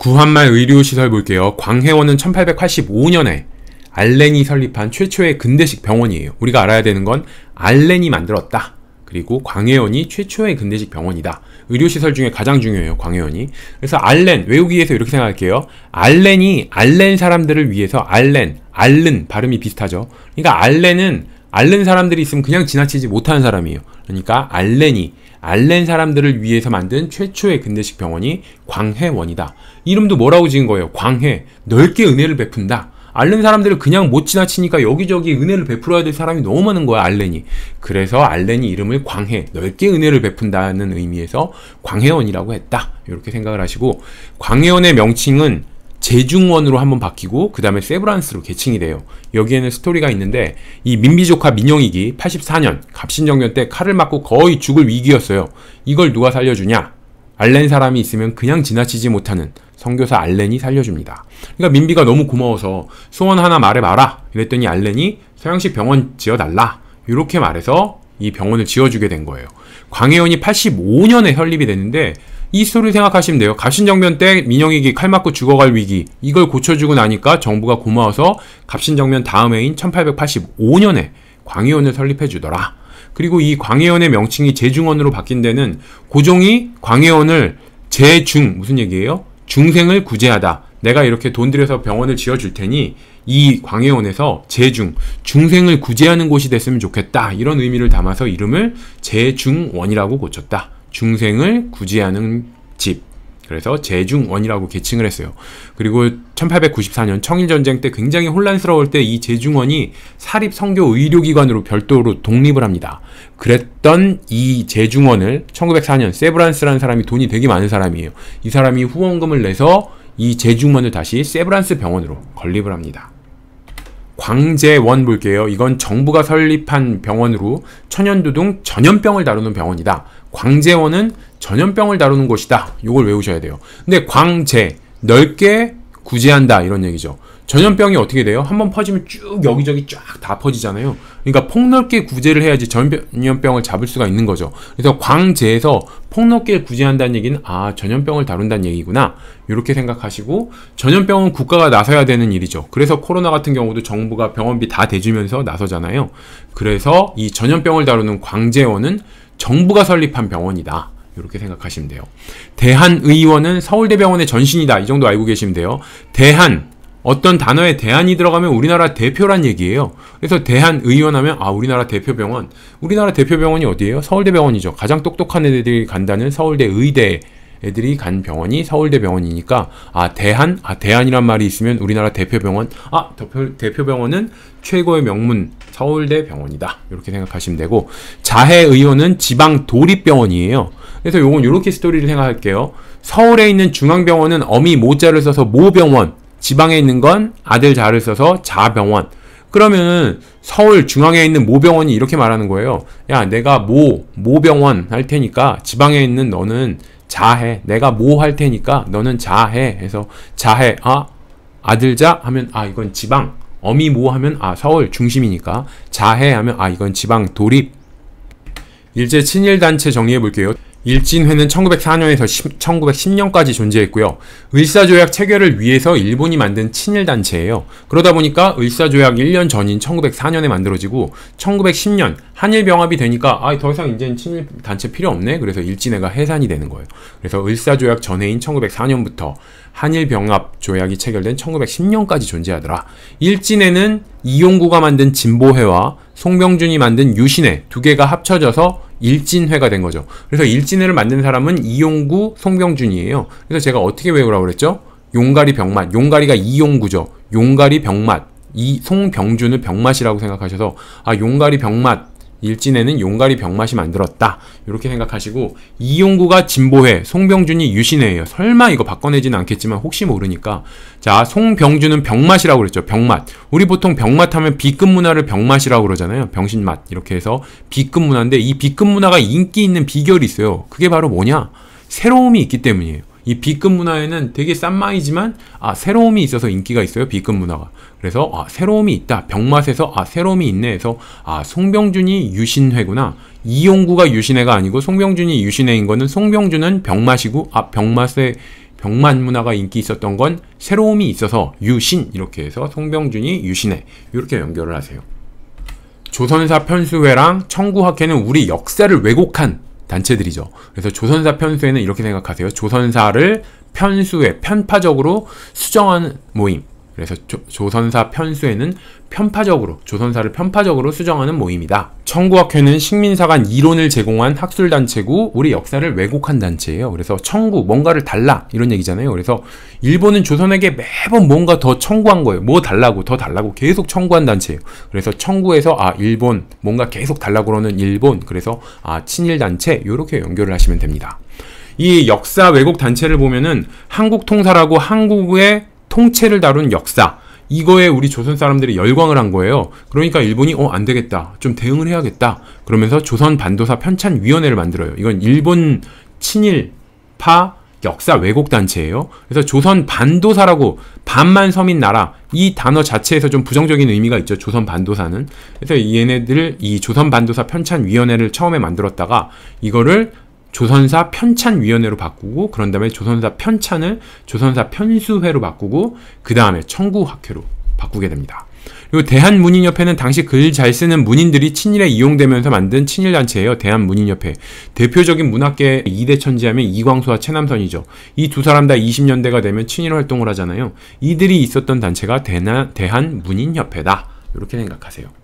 구한말 의료시설 볼게요. 광해원은 1885년에 알렌이 설립한 최초의 근대식 병원이에요. 우리가 알아야 되는 건 알렌이 만들었다. 그리고 광해원이 최초의 근대식 병원이다. 의료시설 중에 가장 중요해요, 광해원이. 그래서 알렌, 외우기 위해서 이렇게 생각할게요. 알렌이 알렌 사람들을 위해서 알렌, 알른, 발음이 비슷하죠. 그러니까 알렌은 알른 사람들이 있으면 그냥 지나치지 못하는 사람이에요. 그러니까 알렌이 알렌 사람들을 위해서 만든 최초의 근대식 병원이 광해원이다. 이름도 뭐라고 지은 거예요? 광해. 넓게 은혜를 베푼다. 알렌 사람들을 그냥 못 지나치니까 여기저기 은혜를 베풀어야 될 사람이 너무 많은 거야, 알렌이. 그래서 알렌이 이름을 광해, 넓게 은혜를 베푼다는 의미에서 광해원이라고 했다. 이렇게 생각을 하시고, 광해원의 명칭은 재중원으로 한번 바뀌고 그 다음에 세브란스로 계칭이 돼요. 여기에는 스토리가 있는데 이 민비조카 민영이기 84년 갑신정년때 칼을 맞고 거의 죽을 위기였어요. 이걸 누가 살려주냐? 알렌 사람이 있으면 그냥 지나치지 못하는 성교사 알렌이 살려줍니다. 그러니까 민비가 너무 고마워서 소원 하나 말해봐라 이랬더니 알렌이 서양식 병원 지어달라 이렇게 말해서 이 병원을 지어주게 된 거예요. 광해원이 85년에 설립이 됐는데 이 스토리 생각하시면 돼요. 갑신정변 때 민영익이 칼 맞고 죽어갈 위기 이걸 고쳐주고 나니까 정부가 고마워서 갑신정변 다음 해인 1885년에 광해원을 설립해 주더라. 그리고 이 광해원의 명칭이 재중원으로 바뀐 데는 고종이 광해원을 재중 무슨 얘기예요? 중생을 구제하다. 내가 이렇게 돈 들여서 병원을 지어줄 테니 이 광해원에서 재중, 중생을 구제하는 곳이 됐으면 좋겠다. 이런 의미를 담아서 이름을 재중원이라고 고쳤다. 중생을 구제하는 집 그래서 재중원이라고 계칭을 했어요. 그리고 1894년 청일전쟁 때 굉장히 혼란스러울 때 이 재중원이 사립성교의료기관으로 별도로 독립을 합니다. 그랬던 이 재중원을 1904년 세브란스라는 사람이 돈이 되게 많은 사람이에요. 이 사람이 후원금을 내서 이 재중원을 다시 세브란스 병원으로 건립을 합니다. 광재원 볼게요. 이건 정부가 설립한 병원으로 천연두둥 전염병을 다루는 병원이다. 광재원은 전염병을 다루는 곳이다. 이걸 외우셔야 돼요. 근데 광재 넓게 구제한다 이런 얘기죠. 전염병이 어떻게 돼요? 한번 퍼지면 쭉 여기저기 쫙 다 퍼지잖아요. 그러니까 폭넓게 구제를 해야지 전염병을 잡을 수가 있는 거죠. 그래서 광재에서 폭넓게 구제한다는 얘기는 아 전염병을 다룬다는 얘기구나 이렇게 생각하시고 전염병은 국가가 나서야 되는 일이죠. 그래서 코로나 같은 경우도 정부가 병원비 다 대주면서 나서잖아요. 그래서 이 전염병을 다루는 광재원은 정부가 설립한 병원이다. 이렇게 생각하시면 돼요. 대한의원은 서울대병원의 전신이다. 이 정도 알고 계시면 돼요. 대한 어떤 단어에 대한이 들어가면 우리나라 대표란 얘기예요. 그래서 대한의원 하면 아 우리나라 대표병원 우리나라 대표병원이 어디예요? 서울대병원이죠. 가장 똑똑한 애들이 간다는 서울대의대 애들이 간 병원이 서울대병원이니까 아 대한 아 대한이란 말이 있으면 우리나라 대표병원 아 대표, 대표병원은 최고의 명문 서울대 병원이다. 이렇게 생각하시면 되고 자해 의원은 지방 도립병원이에요. 그래서 요건 요렇게 스토리를 생각할게요. 서울에 있는 중앙병원은 어미 모자를 써서 모병원, 지방에 있는 건 아들 자를 써서 자병원. 그러면 은 서울 중앙에 있는 모병원이 이렇게 말하는 거예요. 야, 내가 모, 모병원 할 테니까 지방에 있는 너는 자해. 내가 모 할 테니까 너는 자해. 해서 자해. 아, 아들 자 하면 아, 이건 지방. 어미모 하면 아 서울 중심이니까 자해 하면 아 이건 지방 도립 일제 친일 단체 정리해 볼게요. 일진회는 1904년에서 10, 1910년까지 존재했고요. 을사조약 체결을 위해서 일본이 만든 친일단체예요. 그러다 보니까 을사조약 1년 전인 1904년에 만들어지고 1910년 한일병합이 되니까 아, 더 이상 이제는 친일단체 필요 없네. 그래서 일진회가 해산이 되는 거예요. 그래서 을사조약 전해인 1904년부터 한일병합 조약이 체결된 1910년까지 존재하더라. 일진회는 이용구가 만든 진보회와 송병준이 만든 유신회 두 개가 합쳐져서 일진회가 된 거죠. 그래서 일진회를 만든 사람은 이용구 송병준이에요. 그래서 제가 어떻게 외우라고 그랬죠? 용가리 병맛. 용가리가 이용구죠. 용가리 병맛. 이 송병준을 병맛이라고 생각하셔서 아 용가리 병맛 일진에는 용가리 병맛이 만들었다. 이렇게 생각하시고 이용구가 진보회, 송병준이 유신회예요. 설마 이거 바꿔내지는 않겠지만 혹시 모르니까 자 송병준은 병맛이라고 그랬죠. 병맛. 우리 보통 병맛 하면 B급 문화를 병맛이라고 그러잖아요. 병신맛 이렇게 해서 B급 문화인데 이 B급 문화가 인기 있는 비결이 있어요. 그게 바로 뭐냐? 새로움이 있기 때문이에요. 이 B급 문화에는 되게 싼 마이지만 아 새로움이 있어서 인기가 있어요 B급 문화가 그래서 아 새로움이 있다 병맛에서 아 새로움이 있네 해서 아 송병준이 유신회구나 이용구가 유신회가 아니고 송병준이 유신회인 거는 송병준은 병맛이고 아 병맛의 병만 문화가 인기 있었던 건 새로움이 있어서 유신 이렇게 해서 송병준이 유신회 이렇게 연결을 하세요 조선사 편수회랑 청구학회는 우리 역사를 왜곡한 단체들이죠. 그래서 조선사 편수에는 이렇게 생각하세요. 조선사를 편수에 편파적으로 수정한 모임. 그래서 조, 선사 편수에는 편파적으로 조선사를 편파적으로 수정하는 모임이다. 청구학회는 식민사 관 이론을 제공한 학술단체고 우리 역사를 왜곡한 단체예요. 그래서 청구 뭔가를 달라 이런 얘기잖아요. 그래서 일본은 조선에게 매번 뭔가 더 청구한 거예요. 뭐 달라고 더 달라고 계속 청구한 단체예요. 그래서 청구에서 아 일본 뭔가 계속 달라고 그러는 일본 그래서 아 친일 단체 이렇게 연결을 하시면 됩니다. 이 역사 왜곡 단체를 보면은 한국 통사라고 한국의 통채를 다룬 역사 이거에 우리 조선 사람들이 열광을 한 거예요. 그러니까 일본이 어 안 되겠다. 좀 대응을 해야겠다. 그러면서 조선 반도사 편찬 위원회를 만들어요. 이건 일본 친일파 역사 왜곡 단체예요. 그래서 조선 반도사라고 반만 섬인 나라 이 단어 자체에서 좀 부정적인 의미가 있죠. 조선 반도사는. 그래서 얘네들 이 조선 반도사 편찬 위원회를 처음에 만들었다가 이거를 조선사 편찬위원회로 바꾸고 그런 다음에 조선사 편찬을 조선사 편수회로 바꾸고 그 다음에 청구학회로 바꾸게 됩니다. 그리고 대한문인협회는 당시 글 잘 쓰는 문인들이 친일에 이용되면서 만든 친일단체예요. 대한문인협회. 대표적인 문학계 2대 천지하면 이광수와 최남선이죠. 이 두 사람 다 20년대가 되면 친일 활동을 하잖아요. 이들이 있었던 단체가 대나, 대한문인협회다. 이렇게 생각하세요.